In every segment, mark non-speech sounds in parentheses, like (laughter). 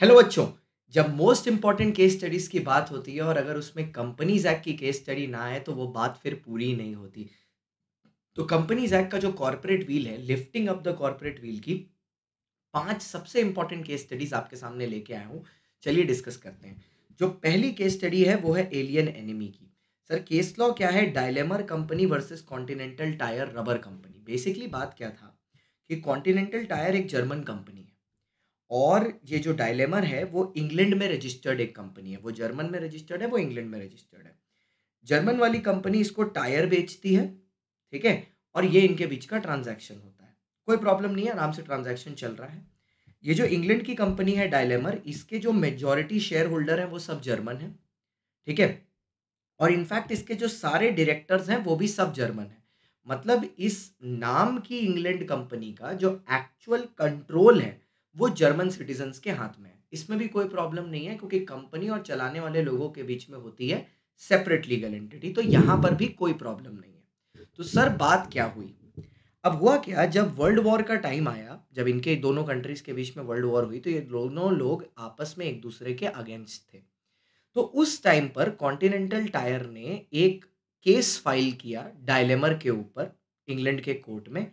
hello बच्चों जब most important case studies की बात होती है और अगर उसमें कंपनीज एक्ट की केस स्टडी ना आए तो वो बात फिर पूरी नहीं होती तो कंपनीज एक्ट का जो कॉरपोरेट व्हील है lifting up the corporate veil की पांच सबसे इंपॉर्टेंट केस स्टडीज आपके सामने लेके आया हूँ चलिए डिस्कस करते हैं जो पहली केस स्टडी है वो है एलियन एनिमी की सर केस लॉ क्या है Daimler company versus Continental tyre rubber company basically बात क्या था कि कॉन्टिनेंटल टायर एक जर्मन कंपनी है और ये जो डायलेमर है वो इंग्लैंड में रजिस्टर्ड एक कंपनी है वो जर्मन में रजिस्टर्ड है वो इंग्लैंड में रजिस्टर्ड है जर्मन वाली कंपनी इसको टायर बेचती है ठीक है और ये इनके बीच का ट्रांजैक्शन होता है कोई प्रॉब्लम नहीं है आराम से ट्रांजैक्शन चल रहा है ये जो इंग्लैंड की कंपनी है डायलेमर इसके जो मेजॉरिटी शेयर होल्डर हैं वो सब जर्मन हैं ठीक है और इनफैक्ट इसके जो सारे डायरेक्टर्स हैं वो भी सब जर्मन हैं मतलब इस नाम की इंग्लैंड कंपनी का जो एक्चुअल कंट्रोल है वो जर्मन सिटीजन के हाथ में है इसमें भी कोई प्रॉब्लम नहीं है क्योंकि कंपनी और चलाने वाले लोगों के बीच में होती है सेपरेट लीगल एंटिटी तो यहाँ पर भी कोई प्रॉब्लम नहीं है तो सर बात क्या हुई अब हुआ क्या जब वर्ल्ड वॉर का टाइम आया जब इनके दोनों कंट्रीज के बीच में वर्ल्ड वॉर हुई तो ये दोनों लोग आपस में एक दूसरे के अगेंस्ट थे तो उस टाइम पर कॉन्टिनेंटल टायर ने एक केस फाइल किया डायलेमर के ऊपर इंग्लैंड के कोर्ट में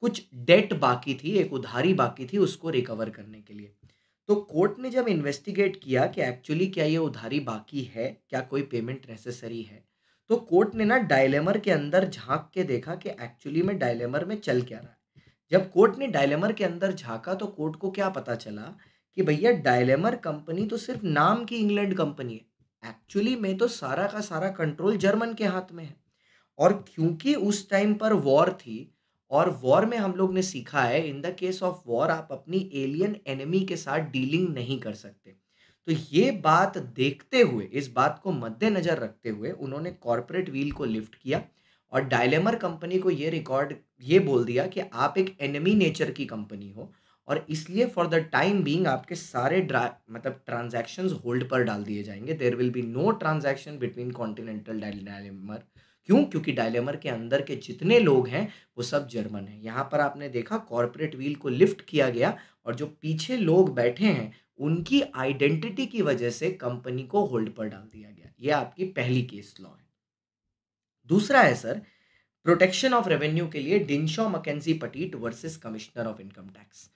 कुछ डेट बाकी थी एक उधारी बाकी थी उसको रिकवर करने के लिए तो कोर्ट ने जब इन्वेस्टिगेट किया कि एक्चुअली क्या ये उधारी बाकी है क्या कोई पेमेंट नेसेसरी है तो कोर्ट ने ना डायलेमर के अंदर झांक के देखा कि एक्चुअली में डायलेमर में चल क्या रहा है जब कोर्ट ने डायलेमर के अंदर झांका तो कोर्ट को क्या पता चला कि भैया डायलेमर कंपनी तो सिर्फ नाम की इंग्लैंड कंपनी है एक्चुअली में तो सारा का सारा कंट्रोल जर्मन के हाथ में है और क्योंकि उस टाइम पर वॉर थी और वॉर में हम लोग ने सीखा है in the case of war आप अपनी एलियन एनिमी के साथ डीलिंग नहीं कर सकते तो ये बात देखते हुए इस बात को मद्देनज़र रखते हुए उन्होंने कॉरपोरेट व्हील को लिफ्ट किया और डायलेमर कंपनी को ये रिकॉर्ड ये बोल दिया कि आप एक एनिमी नेचर की कंपनी हो और इसलिए फॉर द टाइम बीइंग आपके सारे मतलब ट्रांजैक्शंस होल्ड पर डाल दिए जाएंगे there will be no transaction between Continental Daimler क्यों क्योंकि डायलेमर के अंदर के जितने लोग हैं वो सब जर्मन हैं यहाँ पर आपने देखा कॉरपोरेट व्हील को लिफ्ट किया गया और जो पीछे लोग बैठे हैं उनकी आइडेंटिटी की वजह से कंपनी को होल्ड पर डाल दिया गया ये आपकी पहली केस लॉ है दूसरा है सर प्रोटेक्शन ऑफ रेवेन्यू के लिए Dinshaw Maneckji Petit versus commissioner of income tax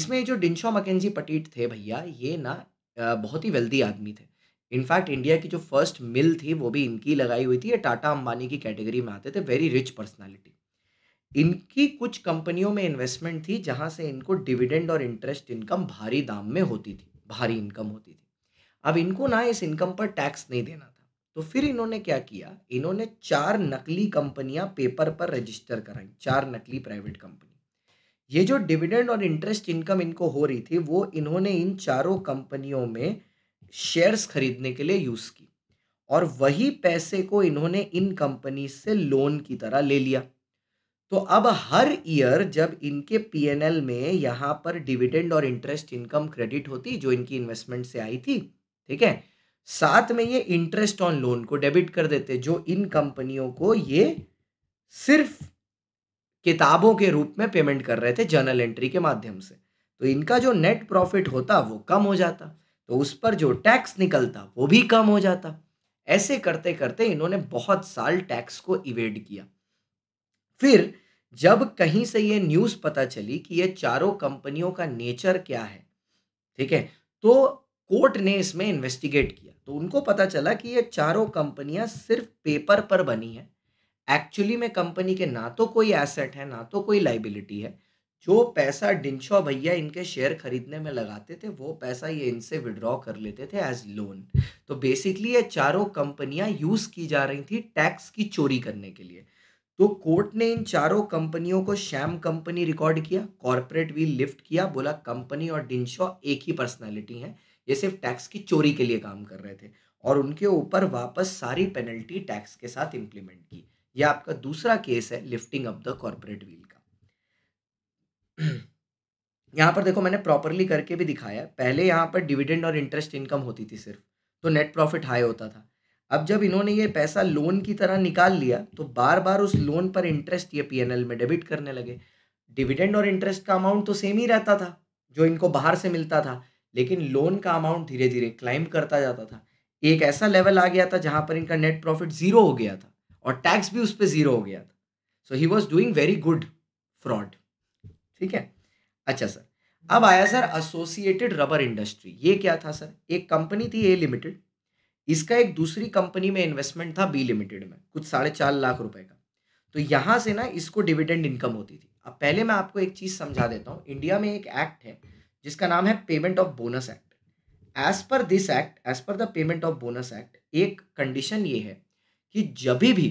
इसमें जो डिंशो मकेंजी पटीट थे भैया ये ना बहुत ही वेल्दी आदमी थे इनफैक्ट इंडिया की जो फर्स्ट मिल थी वो भी इनकी लगाई हुई थी ये टाटा अंबानी की कैटेगरी में आते थे वेरी रिच पर्सनैलिटी इनकी कुछ कंपनियों में इन्वेस्टमेंट थी जहाँ से इनको डिविडेंड और इंटरेस्ट इनकम भारी दाम में होती थी भारी इनकम होती थी अब इनको ना इस इनकम पर टैक्स नहीं देना था तो फिर इन्होंने क्या किया इन्होंने चार नकली कंपनियां पेपर पर रजिस्टर कराई चार नकली प्राइवेट कंपनी ये जो डिविडेंड और इंटरेस्ट इनकम इनको हो रही थी वो इन्होंने इन चारों कंपनियों में शेयर्स खरीदने के लिए यूज़ की और वही पैसे को इन्होंने इन कंपनी से लोन की तरह ले लिया तो अब हर ईयर जब इनके पीएनएल में यहाँ पर डिविडेंड और इंटरेस्ट इनकम क्रेडिट होती जो इनकी इन्वेस्टमेंट से आई थी ठीक है साथ में ये इंटरेस्ट ऑन लोन को डेबिट कर देते जो इन कंपनियों को ये सिर्फ किताबों के रूप में पेमेंट कर रहे थे जर्नल एंट्री के माध्यम से तो इनका जो नेट प्रॉफिट होता वो कम हो जाता तो उस पर जो टैक्स निकलता वो भी कम हो जाता ऐसे करते करते इन्होंने बहुत साल टैक्स को इवेड किया फिर जब कहीं से ये न्यूज़ पता चली कि ये चारों कंपनियों का नेचर क्या है ठीक है तो कोर्ट ने इसमें इन्वेस्टिगेट किया तो उनको पता चला कि ये चारों कंपनियां सिर्फ पेपर पर बनी है एक्चुअली में कंपनी के ना तो कोई एसेट है ना तो कोई लाइबिलिटी है जो पैसा डिंशो भैया इनके शेयर खरीदने में लगाते थे वो पैसा ये इनसे विड्रॉ कर लेते थे एज लोन तो बेसिकली ये चारों कंपनियां यूज की जा रही थी टैक्स की चोरी करने के लिए तो कोर्ट ने इन चारों कंपनियों को शैम कंपनी रिकॉर्ड किया कॉरपोरेट भी लिफ्ट किया बोला कंपनी और डिंशो एक ही पर्सनैलिटी है ये सिर्फ टैक्स की चोरी के लिए काम कर रहे थे और उनके ऊपर वापस सारी पेनल्टी टैक्स के साथ इम्प्लीमेंट की यह आपका दूसरा केस है lifting up the corporate veil (clears throat) यहाँ पर देखो मैंने प्रॉपरली करके भी दिखाया पहले यहाँ पर डिविडेंड और इंटरेस्ट इनकम होती थी सिर्फ तो नेट प्रॉफिट हाई होता था अब जब इन्होंने ये पैसा लोन की तरह निकाल लिया तो बार बार उस लोन पर इंटरेस्ट ये पी में डेबिट करने लगे डिविडेंड और इंटरेस्ट का अमाउंट तो सेम ही रहता था जो इनको बाहर से मिलता था लेकिन लोन का अमाउंट धीरे धीरे क्लाइम करता जाता था एक ऐसा लेवल आ गया था जहाँ पर इनका नेट प्रॉफिट ज़ीरो हो गया था और टैक्स भी उस पर ज़ीरो हो गया था so he was doing very good fraud ठीक है अच्छा सर अब आया सर एसोसिएटेड रबर इंडस्ट्री ये क्या था सर एक कंपनी थी ए लिमिटेड इसका एक दूसरी कंपनी में इन्वेस्टमेंट था बी लिमिटेड में कुछ साढ़े चार लाख रुपए का तो यहाँ से ना इसको डिविडेंड इनकम होती थी अब पहले मैं आपको एक चीज़ समझा देता हूँ इंडिया में एक एक्ट है जिसका नाम है payment of bonus act as per this act as per the payment of bonus act एक कंडीशन ये है कि जब भी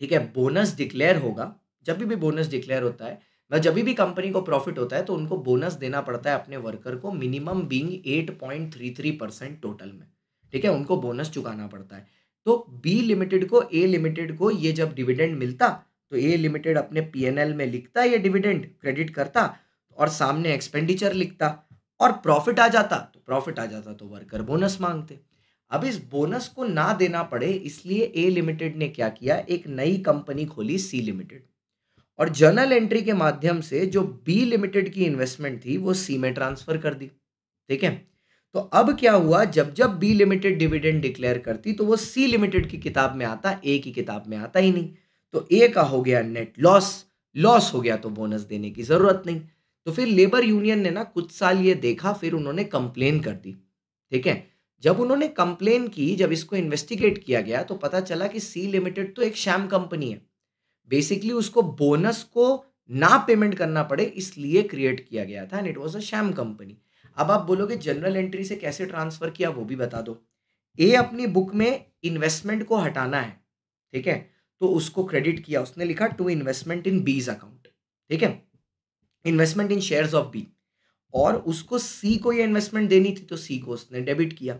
ठीक है बोनस डिक्लेयर होगा जब भी बोनस डिक्लेयर होता है मैं जब भी कंपनी को प्रॉफिट होता है तो उनको बोनस देना पड़ता है अपने वर्कर को minimum being eight point three three percent total में ठीक है उनको बोनस चुकाना पड़ता है तो बी लिमिटेड को ए लिमिटेड को ये जब डिविडेंड मिलता तो ए लिमिटेड अपने पी में लिखता ये डिविडेंड क्रेडिट करता और सामने एक्सपेंडिचर लिखता और प्रॉफिट आ जाता तो प्रॉफिट आ जाता तो वर्कर बोनस मांगते अब इस बोनस को ना देना पड़े इसलिए ए लिमिटेड ने क्या किया एक नई कंपनी खोली सी लिमिटेड और जर्नल एंट्री के माध्यम से जो बी लिमिटेड की इन्वेस्टमेंट थी वो सी में ट्रांसफर कर दी ठीक है तो अब क्या हुआ जब जब बी लिमिटेड डिविडेंड डिक्लेयर करती तो वो सी लिमिटेड की किताब में आता ए की किताब में आता ही नहीं तो ए का हो गया नेट लॉस लॉस हो गया तो बोनस देने की ज़रूरत नहीं तो फिर लेबर यूनियन ने ना कुछ साल ये देखा फिर उन्होंने कंप्लेन कर दी ठीक है जब उन्होंने कंप्लेन की जब इसको इन्वेस्टिगेट किया गया तो पता चला कि सी लिमिटेड तो एक शैम कंपनी है बेसिकली उसको बोनस को ना पेमेंट करना पड़े इसलिए क्रिएट किया गया था and it was a sham company अब आप बोलोगे जनरल एंट्री से कैसे ट्रांसफ़र किया वो भी बता दो ए अपनी बुक में इन्वेस्टमेंट को हटाना है ठीक है तो उसको क्रेडिट किया उसने लिखा टू इन्वेस्टमेंट इन बीज अकाउंट ठीक है investment in shares of B और उसको सी को ये इन्वेस्टमेंट देनी थी तो सी को उसने डेबिट किया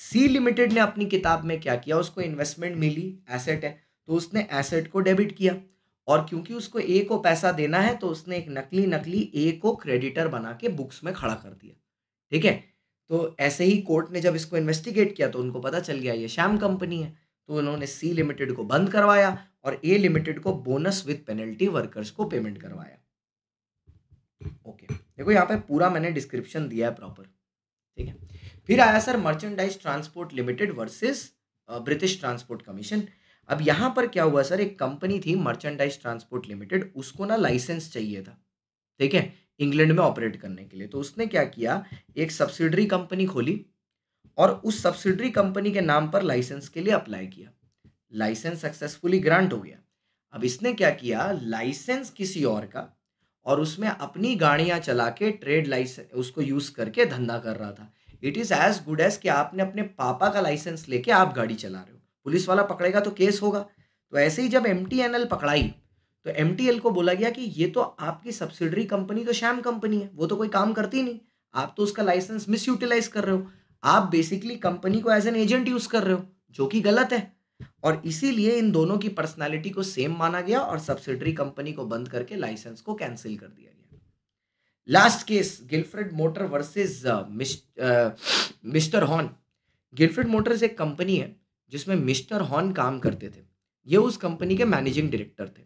सी लिमिटेड ने अपनी किताब में क्या किया उसको इन्वेस्टमेंट मिली एसेट है तो उसने एसेट को डेबिट किया और क्योंकि उसको ए को पैसा देना है तो उसने एक नकली नकली ए को क्रेडिटर बना के बुक्स में खड़ा कर दिया ठीक है तो ऐसे ही कोर्ट ने जब इसको इन्वेस्टिगेट किया तो उनको पता चल गया ये शैम कंपनी है तो उन्होंने सी लिमिटेड को बंद करवाया और ए लिमिटेड को बोनस विद पेनल्टी वर्कर्स को पेमेंट करवाया ओके देखो यहाँ पे पूरा मैंने डिस्क्रिप्शन दिया है प्रॉपर ठीक है फिर आया sir merchandise transport limited versus British transport commission अब यहाँ पर क्या हुआ सर एक कंपनी थी मर्चेंडाइज ट्रांसपोर्ट लिमिटेड उसको ना लाइसेंस चाहिए था ठीक है इंग्लैंड में ऑपरेट करने के लिए तो उसने क्या किया एक सब्सिडरी कंपनी खोली और उस सब्सिडरी कंपनी के नाम पर लाइसेंस के लिए अप्लाई किया लाइसेंस सक्सेसफुली ग्रांट हो गया अब इसने क्या किया लाइसेंस किसी और का और उसमें अपनी गाड़ियाँ चला के ट्रेड लाइसेंस उसको यूज़ करके धंधा कर रहा था it is as good as कि आपने अपने पापा का लाइसेंस लेके आप गाड़ी चला रहे हो पुलिस वाला पकड़ेगा तो केस होगा तो ऐसे ही जब एम पकड़ाई तो एम को बोला गया कि ये तो आपकी सब्सिडरी कंपनी तो शैम कंपनी है वो तो कोई काम करती नहीं आप तो उसका लाइसेंस मिस यूटिलाइज कर रहे हो आप बेसिकली कंपनी को एज एन एजेंट यूज कर रहे हो जो कि गलत है और इसीलिए इन दोनों की पर्सनालिटी को सेम माना गया और सब्सिडरी कंपनी को बंद करके लाइसेंस को कैंसिल कर दिया गया last case Gilford motor versus mister Horne Gilford motors एक कंपनी है जिसमें मिस्टर हॉर्न काम करते थे ये उस कंपनी के मैनेजिंग डायरेक्टर थे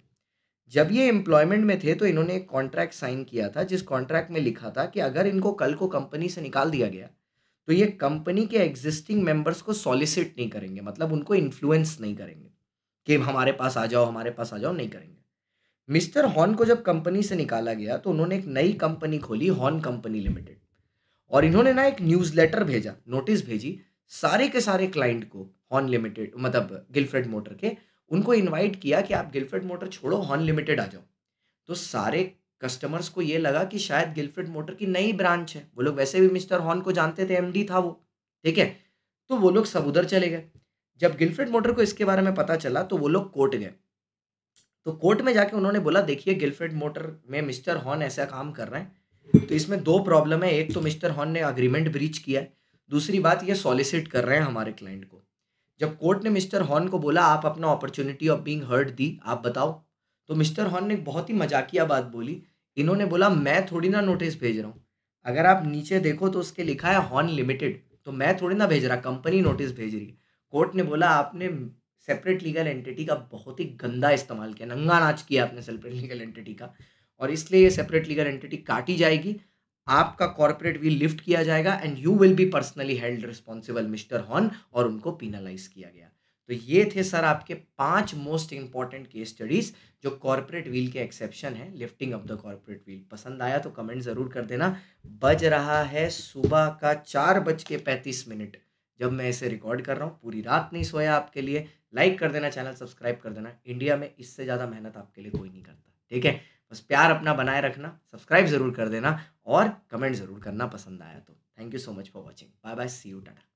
जब ये एम्प्लॉयमेंट में थे तो इन्होंने एक कॉन्ट्रैक्ट साइन किया था जिस कॉन्ट्रैक्ट में लिखा था कि अगर इनको कल को कंपनी से निकाल दिया गया तो ये कंपनी के एग्जिस्टिंग मेंबर्स को सॉलिसिट नहीं करेंगे मतलब उनको इन्फ्लुएंस नहीं करेंगे कि हमारे पास आ जाओ हमारे पास आ जाओ नहीं करेंगे मिस्टर हॉर्न को जब कंपनी से निकाला गया तो उन्होंने एक नई कंपनी खोली हॉर्न कंपनी लिमिटेड और इन्होंने ना एक न्यूज़लेटर भेजा नोटिस भेजी सारे के सारे क्लाइंट को हॉर्न लिमिटेड मतलब गिलफ्रेड मोटर के उनको इनवाइट किया कि आप गिलफ्रेड मोटर छोड़ो हॉर्न लिमिटेड आ जाओ तो सारे कस्टमर्स को ये लगा कि शायद गिलफ्रेड मोटर की नई ब्रांच है वो लोग वैसे भी मिस्टर हॉर्न को जानते थे एम था वो ठीक है तो वो लोग सब उधर चले गए जब गिलफ्रेड मोटर को इसके बारे में पता चला तो वो लोग कोर्ट गए तो कोर्ट में जाके उन्होंने बोला देखिए गिलफ्रेड मोटर में मिस्टर हॉर्न ऐसा काम कर रहे हैं तो इसमें दो प्रॉब्लम है एक तो मिस्टर हॉर्न ने अग्रीमेंट ब्रीच किया है दूसरी बात ये सॉलिसिट कर रहे हैं हमारे क्लाइंट को जब कोर्ट ने मिस्टर हॉर्न को बोला आप अपना अपॉर्चुनिटी ऑफ बीइंग हर्ड दी आप बताओ तो मिस्टर हॉर्न ने बहुत ही मजाकिया बात बोली इन्होंने बोला मैं थोड़ी ना नोटिस भेज रहा हूँ अगर आप नीचे देखो तो उसके लिखा है हॉर्न लिमिटेड तो मैं थोड़ी ना भेज रहा कंपनी नोटिस भेज रही है कोर्ट ने बोला आपने सेपरेट लीगल एंटिटी का बहुत ही गंदा इस्तेमाल किया नंगा नाच किया आपने सेपरेट लीगल एंटिटी का और इसलिए ये सेपरेट लीगल एंटिटी काटी जाएगी आपका कॉर्पोरेट व्हील लिफ्ट किया जाएगा and you will be personally held responsible mister Horne और उनको पिनालाइज किया गया तो ये थे सर आपके पांच मोस्ट इंपॉर्टेंट केस स्टडीज जो कॉर्पोरेट व्हील के एक्सेप्शन है lifting of the corporate wheel पसंद आया तो कमेंट ज़रूर कर देना बज रहा है सुबह का चार बज के पैंतीस मिनट जब मैं इसे रिकॉर्ड कर रहा हूँ पूरी रात नहीं सोया आपके लिए लाइक कर देना चैनल सब्सक्राइब कर देना इंडिया में इससे ज़्यादा मेहनत आपके लिए कोई नहीं करता ठीक है बस प्यार अपना बनाए रखना सब्सक्राइब ज़रूर कर देना और कमेंट ज़रूर करना पसंद आया तो thank you so much for watching bye bye see you Tata